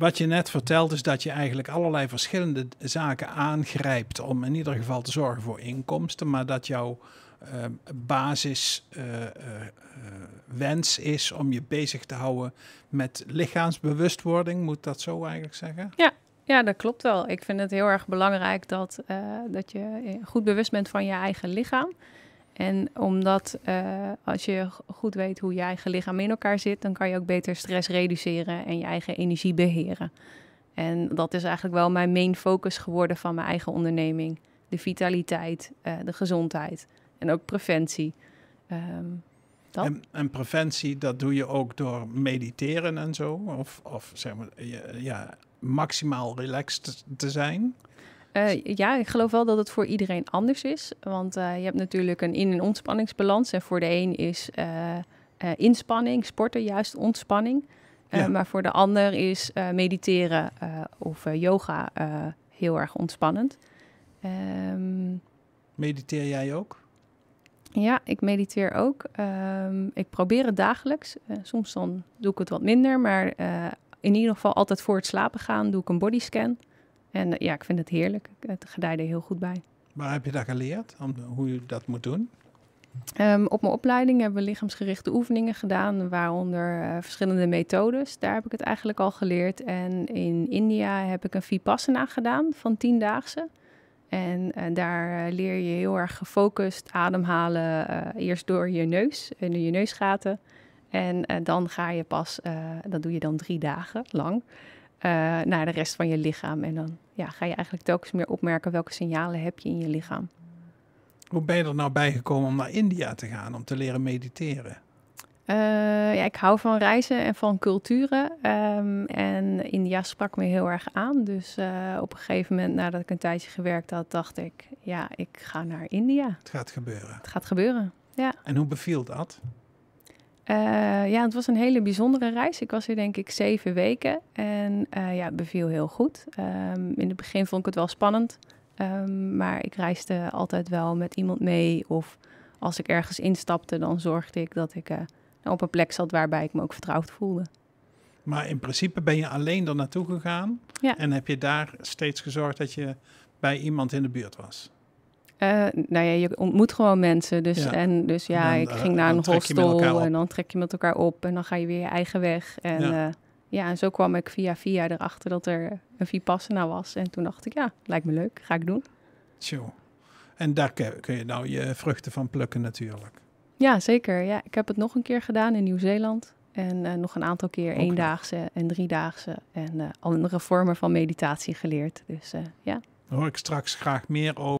wat je net vertelt is dat je eigenlijk allerlei verschillende zaken aangrijpt om in ieder geval te zorgen voor inkomsten, maar dat jouw ehm, basiswens eh, eh, eh, is om je bezig te houden met lichaamsbewustwording, moet dat zo eigenlijk zeggen? Ja. Ja, dat klopt wel. Ik vind het heel erg belangrijk dat, dat je goed bewust bent van je eigen lichaam. En omdat eh, als je goed weet hoe je eigen lichaam in elkaar zit, dan kan je ook beter stress reduceren en je eigen energie beheren. En dat is eigenlijk wel mijn main focus geworden van mijn eigen onderneming. De vitaliteit, eh, de gezondheid en ook preventie. Ehm, dat? En, en, preventie, dat doe je ook door mediteren en zo? Of, of zeg maar, ja, maximaal relaxed te zijn? Eh, ja, ik geloof wel dat het voor iedereen anders is. Want eh, je hebt natuurlijk een in- en ontspanningsbalans. En voor de een is eh, inspanning, sporten juist ontspanning. Maar voor de ander is mediteren of yoga heel erg ontspannend. Ehm, mediteer jij ook? Ja, ik mediteer ook. Ehm, ik probeer het dagelijks. soms dan doe ik het wat minder, maar in ieder geval altijd voor het slapen gaan doe ik een bodyscan. En eh, ja, ik vind het heerlijk. Het gedijde heel goed bij. Waar heb je dat geleerd? Om, hoe je dat moet doen? Ehm, op mijn opleiding hebben we lichaamsgerichte oefeningen gedaan, waaronder eh, verschillende methodes. Daar heb ik het eigenlijk al geleerd. En in India heb ik een Vipassana gedaan van tiendaagse. En eh, daar leer je heel erg gefocust ademhalen, eerst door je neus, in je neusgaten. En dan ga je pas, dat doe je dan drie dagen lang. Eh, naar de rest van je lichaam. En dan ja, ga je eigenlijk telkens meer opmerken welke signalen heb je in je lichaam. Hoe ben je er nou bijgekomen om naar India te gaan, om te leren mediteren? Eh, ja, ik hou van reizen en van culturen. Ehm, en India sprak me heel erg aan. Dus eh, op een gegeven moment, nadat ik een tijdje gewerkt had, dacht ik: ja, ik ga naar India. Het gaat gebeuren. Het gaat gebeuren, ja. En hoe beviel dat? Eh, ja, het was een hele bijzondere reis. Ik was er denk ik zeven weken en eh, ja, het beviel heel goed. Ehm, in het begin vond ik het wel spannend, ehm, maar ik reisde altijd wel met iemand mee. Of als ik ergens instapte, dan zorgde ik dat ik eh, op een plek zat waarbij ik me ook vertrouwd voelde. Maar in principe ben je alleen er naartoe gegaan en heb je daar steeds gezorgd dat je bij iemand in de buurt was? Eh, nou ja, je ontmoet gewoon mensen. Dus, ja. En dus ja, ik eh, ging naar een hostel en dan trek je met elkaar op en dan ga je weer je eigen weg. En ja, eh, ja en zo kwam ik via via erachter dat er een Vipassana was. En toen dacht ik, ja, lijkt me leuk, ga ik doen. Chill. En daar kun je nou je vruchten van plukken natuurlijk. Ja, zeker. Ja, ik heb het nog een keer gedaan in Nieuw-Zeeland. En nog een aantal keer Ook eendaagse en driedaagse. En andere vormen van meditatie geleerd. Dus ja. Daar hoor ik straks graag meer over.